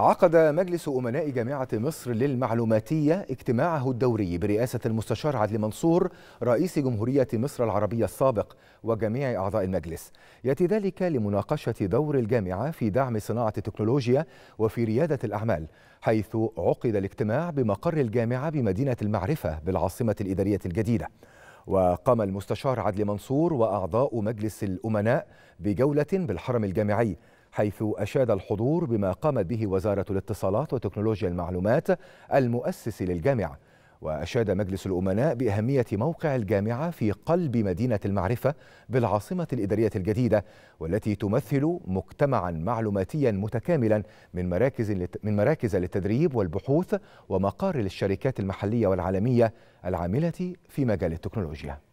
عقد مجلس أمناء جامعة مصر للمعلوماتية اجتماعه الدوري برئاسة المستشار عدلي منصور رئيس جمهورية مصر العربية السابق وجميع أعضاء المجلس يأتي ذلك لمناقشة دور الجامعة في دعم صناعة التكنولوجيا وفي ريادة الأعمال حيث عقد الاجتماع بمقر الجامعة بمدينة المعرفة بالعاصمة الإدارية الجديدة وقام المستشار عدلي منصور وأعضاء مجلس الأمناء بجولة بالحرم الجامعي حيث أشاد الحضور بما قامت به وزارة الاتصالات وتكنولوجيا المعلومات المؤسس للجامعة وأشاد مجلس الأمناء بأهمية موقع الجامعة في قلب مدينة المعرفة بالعاصمة الإدارية الجديدة والتي تمثل مجتمعا معلوماتيا متكاملا من مراكز من مراكز للتدريب والبحوث ومقار للشركات المحلية والعالمية العاملة في مجال التكنولوجيا